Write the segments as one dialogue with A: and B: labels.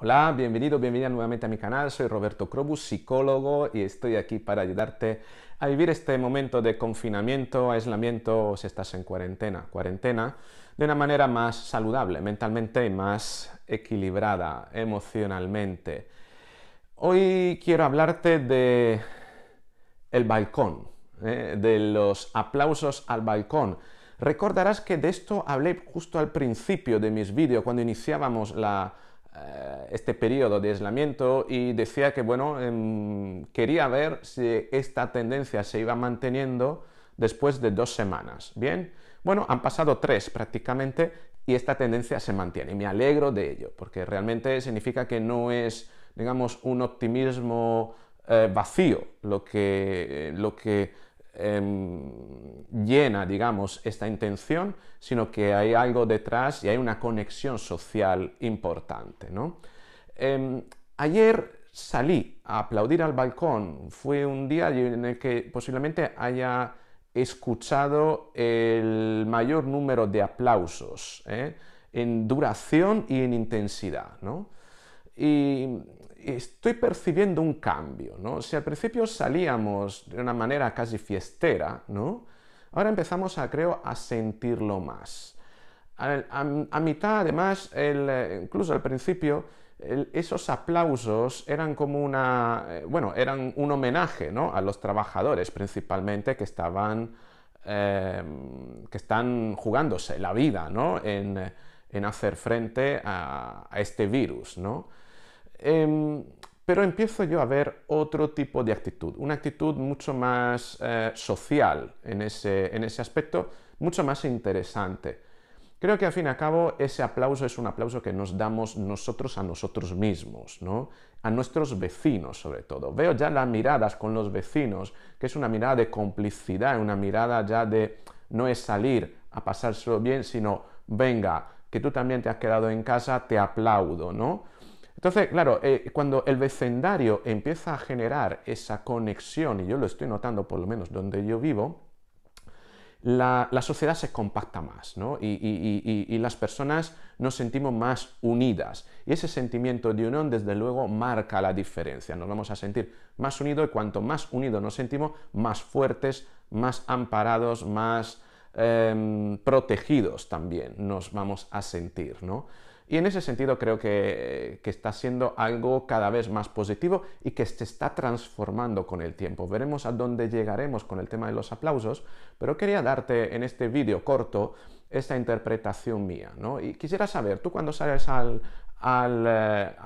A: Hola, bienvenido, bienvenida nuevamente a mi canal. Soy Roberto Crobus, psicólogo, y estoy aquí para ayudarte a vivir este momento de confinamiento, aislamiento si estás en cuarentena, cuarentena, de una manera más saludable, mentalmente más equilibrada, emocionalmente. Hoy quiero hablarte de el balcón, ¿eh? de los aplausos al balcón. Recordarás que de esto hablé justo al principio de mis vídeos, cuando iniciábamos la eh, este periodo de aislamiento y decía que, bueno, em, quería ver si esta tendencia se iba manteniendo después de dos semanas. Bien, bueno, han pasado tres prácticamente y esta tendencia se mantiene. Y me alegro de ello, porque realmente significa que no es, digamos, un optimismo eh, vacío lo que, eh, lo que Em, llena, digamos, esta intención, sino que hay algo detrás y hay una conexión social importante. Em, ayer salí a aplaudir al balcón, fue un día en el que posiblemente haya escuchado el mayor número de aplausos ¿eh? en duración y en intensidad y estoy percibiendo un cambio, ¿no? si al principio salíamos de una manera casi fiestera, Ahora empezamos a, creo, a sentirlo más. A, mitad, además, eh, incluso al principio, esos aplausos eran como una, eh, bueno, eran un homenaje, A los trabajadores principalmente que estaban, em, que están jugándose la vida, En, hacer frente a, a este virus, ¿no? Em, pero empiezo yo a ver otro tipo de actitud, una actitud mucho más eh, social en ese, en ese aspecto, mucho más interesante. Creo que al fin y al cabo ese aplauso es un aplauso que nos damos nosotros a nosotros mismos, ¿no? A nuestros vecinos sobre todo. Veo ya las miradas con los vecinos, que es una mirada de complicidad, una mirada ya de no es salir a pasárselo bien, sino venga, que tú también te has quedado en casa, te aplaudo, ¿no? Entonces, claro, eh, cuando el vecindario empieza a generar esa conexión, y yo lo estoy notando por lo menos donde yo vivo, la, sociedad se compacta más, ¿no? Y, las personas nos sentimos más unidas. Y ese sentimiento de unión, desde luego, marca la diferencia. Nos vamos a sentir más unidos y cuanto más unidos nos sentimos, más fuertes, más amparados, más em, protegidos también nos vamos a sentir, ¿no? Y en ese sentido creo que, está siendo algo cada vez más positivo y que se está transformando con el tiempo. Veremos a dónde llegaremos con el tema de los aplausos, pero quería darte en este vídeo corto esta interpretación mía, ¿no? Y quisiera saber, tú cuando sales al, al, eh,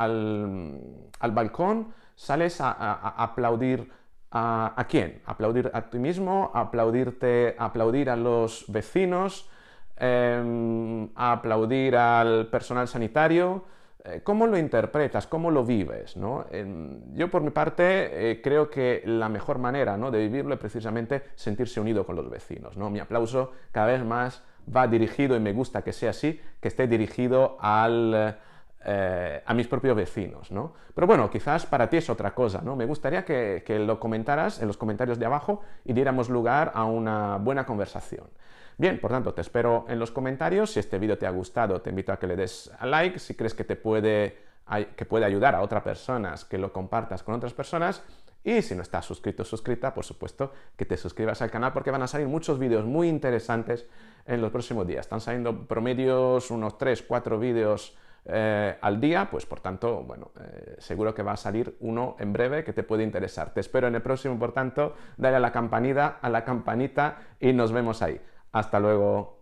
A: al, balcón, sales a, aplaudir a, a, quién? ¿Aplaudir a ti mismo? ¿Aplaudirte? ¿Aplaudir a los vecinos? Em, a aplaudir al personal sanitario. Eh, ¿Cómo lo interpretas? ¿Cómo lo vives? yo por mi parte eh, creo que la mejor manera de vivirlo es precisamente sentirse unido con los vecinos. Mi aplauso cada vez más va dirigido, y me gusta que sea así, que esté dirigido eh, a mis propios vecinos, Pero bueno, quizás para ti es otra cosa, Me gustaría que lo comentaras en los comentarios de abajo y diéramos lugar a una buena conversación. Bien, por tanto, te espero en los comentarios. Si este vídeo te ha gustado, te invito a que le des a like. Si crees que te puede, que puede ayudar a otras personas, que lo compartas con otras personas. Y si no estás suscrito o suscrita, por supuesto que te suscribas al canal porque van a salir muchos vídeos muy interesantes en los próximos días. Están saliendo promedios unos 3, 4 vídeos eh, al día, pues por tanto, bueno, eh, seguro que va a salir uno en breve que te puede interesar. Te espero en el próximo, por tanto, dale a la campanita, a la campanita y nos vemos ahí. Hasta luego.